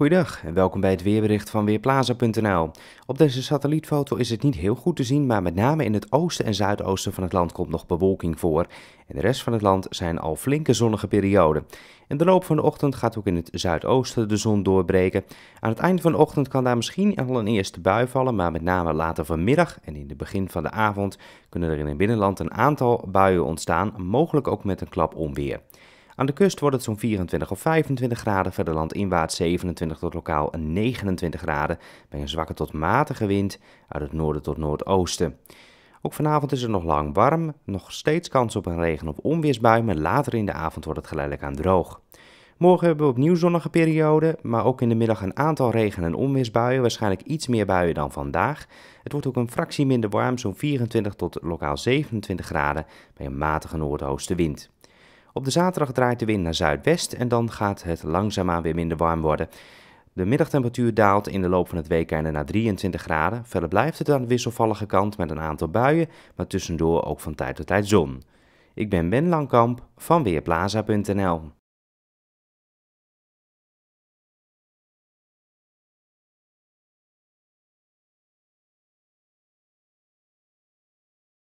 Goedendag en welkom bij het weerbericht van Weerplaza.nl. Op deze satellietfoto is het niet heel goed te zien, maar met name in het oosten en zuidoosten van het land komt nog bewolking voor. In de rest van het land zijn al flinke zonnige perioden. In de loop van de ochtend gaat ook in het zuidoosten de zon doorbreken. Aan het eind van de ochtend kan daar misschien al een eerste bui vallen, maar met name later vanmiddag en in het begin van de avond kunnen er in het binnenland een aantal buien ontstaan, mogelijk ook met een klap onweer. Aan de kust wordt het zo'n 24 of 25 graden, verder landinwaarts 27 tot lokaal 29 graden, bij een zwakke tot matige wind uit het noorden tot noordoosten. Ook vanavond is het nog lang warm, nog steeds kans op een regen- of onweersbui, maar later in de avond wordt het geleidelijk aan droog. Morgen hebben we opnieuw zonnige periode, maar ook in de middag een aantal regen- en onweersbuien, waarschijnlijk iets meer buien dan vandaag. Het wordt ook een fractie minder warm, zo'n 24 tot lokaal 27 graden, bij een matige noordoostenwind. Op de zaterdag draait de wind naar zuidwest en dan gaat het langzaamaan weer minder warm worden. De middagtemperatuur daalt in de loop van het weekende naar 23 graden. Verder blijft het aan de wisselvallige kant met een aantal buien, maar tussendoor ook van tijd tot tijd zon. Ik ben Ben Langkamp van Weerplaza.nl.